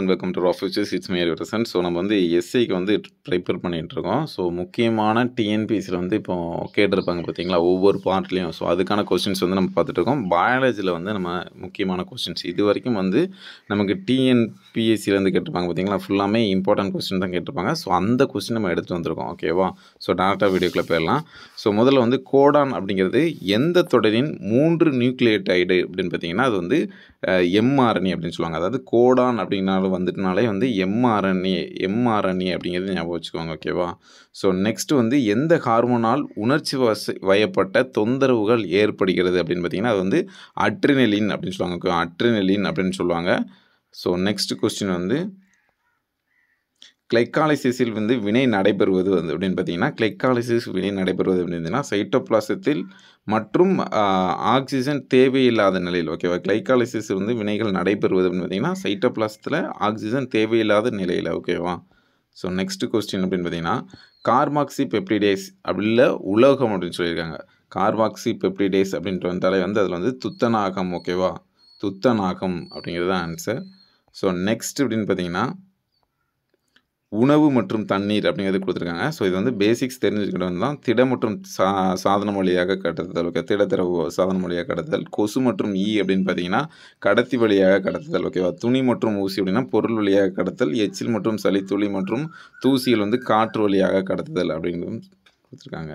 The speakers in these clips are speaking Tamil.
and welcome to offices it's Mary ரசன் ஸோ நம்ம வந்து எஸ்ஐக்கு வந்து ப்ரிப்பேர் பண்ணிகிட்ருக்கோம் ஸோ முக்கியமான டிஎன்பிசியில் வந்து இப்போ கேட்டிருப்பாங்க பார்த்தீங்களா ஒவ்வொரு பார்ட்லேயும் ஸோ அதுக்கான கொஸ்டின்ஸ் வந்து நம்ம பார்த்துட்ருக்கோம் பயாலஜியில் வந்து நம்ம முக்கியமான கொஸ்டின்ஸ் இது வரைக்கும் வந்து நமக்கு டிஎன்பிஎஸ்சிலேருந்து கேட்டிருப்பாங்க பார்த்தீங்களா ஃபுல்லாமே இம்பார்ட்டன்ட் கொஸ்டின் தான் கேட்டிருப்பாங்க ஸோ அந்த கொஸ்டின் நம்ம எடுத்துகிட்டு வந்திருக்கோம் ஓகேவா ஸோ டேரக்டாக வீடியோக்குள்ளே போயிடலாம் ஸோ முதல்ல வந்து கோடான் அப்படிங்கிறது எந்த தொடரின் மூன்று நியூக்ளியேட் அப்படின்னு பார்த்தீங்கன்னா அது வந்து எம்ஆர்என்ஏ அப்படின்னு சொல்லுவாங்க அதாவது கோடான் அப்படின்னாலும் வந்துட்டுனாலே வந்து எம்ஆர்என்ஏ எம்ஆர்என்ஏ அப்படிங்கிறது ஞாபகம் வச்சுக்கோங்க ஓகேவா ஸோ நெக்ஸ்ட் வந்து எந்த ஹார்மோனால் உணர்ச்சி வச வயப்பட்ட தொந்தரவுகள் ஏற்படுகிறது அப்படின்னு பார்த்தீங்கன்னா அது வந்து அட்ரினலின் அப்படின்னு சொல்லுவாங்க அட்ரினலின் அப்படின்னு சொல்லுவாங்க ஸோ நெக்ஸ்ட் கொஸ்டின் வந்து கிளைக்காலிசிஸில் வந்து வினை நடைபெறுவது வந்து அப்படின்னு பார்த்தீங்கன்னா கிளைக்காலிசிஸ் வினை நடைபெறுவது அப்படின்னா சைட்டோப்ளாசத்தில் மற்றும் ஆக்சிஜன் தேவையில்லாத நிலையில் ஓகேவா கிளைக்காலிசிஸ் வந்து வினைகள் நடைபெறுவது அப்படின்னு பார்த்தீங்கன்னா சைட்டோப்ளாசத்தில் ஆக்சிஜன் தேவையில்லாத நிலையில் ஓகேவா ஸோ நெக்ஸ்ட் கொஸ்டின் அப்படின்னு பார்த்தீங்கன்னா கார்மாக்சி பெப்டிடேஸ் அப்படில்ல உலோகம் அப்படின்னு சொல்லியிருக்காங்க கார்பாக்சி பெப்டிடேஸ் அப்படின்ட்டு வந்தாலே வந்து அதில் வந்து துத்தநாகம் ஓகேவா துத்தநாகம் அப்படிங்கிறது தான் ஆன்சர் ஸோ நெக்ஸ்ட் அப்படின்னு பார்த்தீங்கன்னா உணவு மற்றும் தண்ணீர் அப்படிங்கிறது கொடுத்துருக்காங்க ஸோ இது வந்து பேசிக்ஸ் தெரிஞ்சுக்கிட்டு தான் திட மற்றும் சா சாதன மொழியாக கடத்துதல் ஓகே திடத்திரவு சாதன மொழியாக கடத்துதல் கொசு மற்றும் ஈ அப்படின்னு பார்த்தீங்கன்னா கடத்தி வழியாக கடத்துதல் ஓகேவா துணி மற்றும் ஊசி அப்படின்னா பொருள் வழியாக கடத்தல் எச்சில் மற்றும் சளி துளி மற்றும் தூசியில் வந்து காற்று வழியாக கடத்துதல் அப்படிங்கிறது கொடுத்துருக்காங்க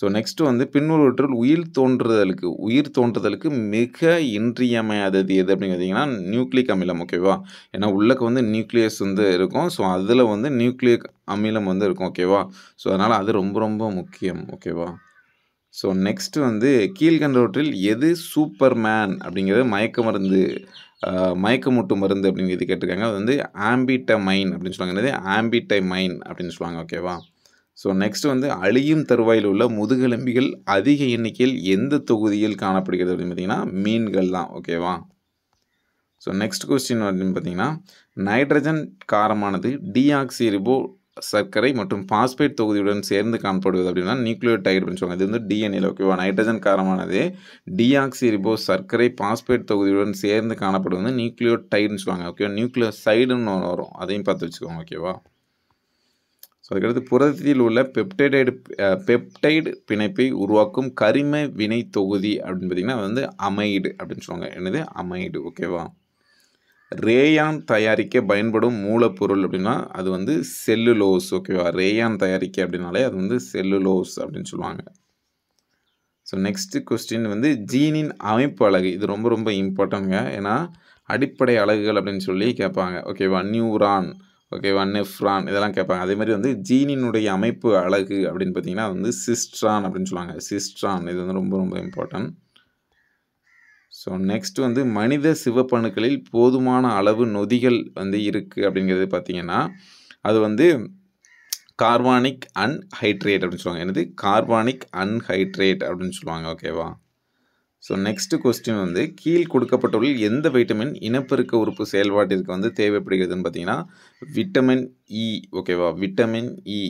ஸோ நெக்ஸ்ட்டு வந்து பின்வருவற்றில் உயிர் தோன்றுதலுக்கு உயிர் தோன்றுதலுக்கு மிக இன்றியமையாதது எது அப்படின்னு பார்த்தீங்கன்னா நியூக்ளிக் அமிலம் ஓகேவா ஏன்னா உள்ளக்கு வந்து நியூக்ளியஸ் வந்து இருக்கும் ஸோ அதில் வந்து நியூக்ளிக் அமிலம் வந்து இருக்கும் ஓகேவா ஸோ அதனால் அது ரொம்ப ரொம்ப முக்கியம் ஓகேவா ஸோ நெக்ஸ்ட்டு வந்து கீழ்கண்டவற்றில் எது சூப்பர் மேன் அப்படிங்கிறது மயக்க மருந்து மயக்கமூட்டு மருந்து அப்படிங்கிறது கேட்டிருக்காங்க அது வந்து ஆம்பிட்டமைன் அப்படின்னு சொல்லுவாங்க என்னது ஆம்பிட்டைமைன் அப்படின்னு சொல்லுவாங்க ஓகேவா ஸோ நெக்ஸ்ட் வந்து அழியும் தருவாயில் உள்ள முதுகெலும்பிகள் அதிக எண்ணிக்கையில் எந்த தொகுதியில் காணப்படுகிறது அப்படின்னு பார்த்தீங்கன்னா மீன்கள் தான் ஓகேவா ஸோ நெக்ஸ்ட் கொஸ்டின் அப்படின்னு பார்த்தீங்கன்னா நைட்ரஜன் காரமானது டிஆக்சிரிபோ சர்க்கரை மற்றும் பாஸ்பேட் தொகுதியுடன் சேர்ந்து காணப்படுவது அப்படின்னா டைட் அப்படின்னு சொல்லுவாங்க இது வந்து டிஎன்ஏல ஓகேவா நைட்ரஜன் காரமானது டிஆக்சிரிபோ சர்க்கரை பாஸ்பேட் தொகுதியுடன் சேர்ந்து காணப்படுவது வந்து டைட்னு சொல்லுவாங்க ஓகேவா சைடுன்னு ஒன்று வரும் அதையும் பார்த்து வச்சுக்கோங்க ஓகேவா ஸோ அதுக்கடுத்து புரதத்தில் உள்ள பெப்டைடைடு பெப்டைடு பிணைப்பை உருவாக்கும் கரிம வினை தொகுதி அப்படின்னு பார்த்திங்கன்னா வந்து அமைடு அப்படின்னு சொல்லுவாங்க என்னது அமைடு ஓகேவா ரேயான் தயாரிக்க பயன்படும் மூலப்பொருள் அப்படின்னா அது வந்து செல்லுலோஸ் ஓகேவா ரேயான் தயாரிக்க அப்படின்னாலே அது வந்து செல்லுலோஸ் அப்படின்னு சொல்லுவாங்க ஸோ நெக்ஸ்ட்டு கொஸ்டின் வந்து ஜீனின் அமைப்பு அழகு இது ரொம்ப ரொம்ப இம்பார்ட்டன்ங்க ஏன்னா அடிப்படை அழகுகள் அப்படின்னு சொல்லி கேட்பாங்க ஓகேவா நியூரான் ஓகேவா நெஃப்ரான் இதெல்லாம் கேட்பாங்க அதே மாதிரி வந்து ஜீனினுடைய அமைப்பு அழகு அப்படின்னு பார்த்தீங்கன்னா வந்து சிஸ்ட்ரான் அப்படின்னு சொல்லுவாங்க சிஸ்ட்ரான் இது வந்து ரொம்ப ரொம்ப இம்பார்ட்டன்ட் ஸோ நெக்ஸ்ட் வந்து மனித சிவப்பணுக்களில் போதுமான அளவு நொதிகள் வந்து இருக்குது அப்படிங்கிறது பார்த்திங்கன்னா அது வந்து கார்பானிக் அன்ஹைட்ரேட் அப்படின்னு சொல்லுவாங்க என்னது கார்பானிக் அன்ஹைட்ரேட் அப்படின்னு சொல்லுவாங்க ஓகேவா ஸோ நெக்ஸ்ட்டு கொஸ்டின் வந்து கீழ் கொடுக்கப்பட்டவர்கள் எந்த வைட்டமின் இனப்பெருக்க உறுப்பு செயல்பாட்டிற்கு வந்து தேவைப்படுகிறதுன்னு பார்த்தீங்கன்னா விட்டமின் இ ஓகேவா விட்டமின் இ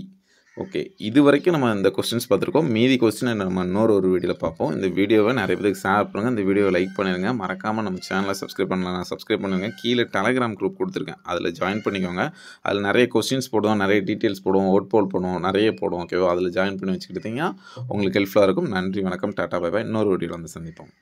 ஓகே இது வரைக்கும் நம்ம இந்த கொஸ்டின்ஸ் பார்த்துருக்கோம் மீதி கொஸ்டினை நம்ம இன்னொரு ஒரு வீடியோவில் பார்ப்போம் இந்த வீடியோவை நிறைய பேருக்கு ஷேர் பண்ணுங்கள் இந்த வீடியோ லைக் பண்ணிடுங்க மறக்காமல் நம்ம சேனலை சப்ஸ்கிரைப் பண்ணலாம் சப்ஸ்கிரைப் பண்ணுங்கள் கீழே டெலகிராம் குரூப் கொடுத்துருக்கேன் அதில் ஜாயின் பண்ணிக்கோங்க அதில் நிறைய கொஸ்டின்ஸ் போடுவோம் நிறைய டீட்டெயில்ஸ் போடுவோம் ஓட் போல் பண்ணுவோம் நிறைய போடுவோம் ஓகேவா அதில் ஜாயின் பண்ணி வச்சுக்கிட்டீங்கன்னா உங்களுக்கு ஹெல்ப்ஃபுல்லாக இருக்கும் நன்றி வணக்கம் டாட்டா பாய் பாய் இன்னொரு வீடியோவில் வந்து சந்திப்போம்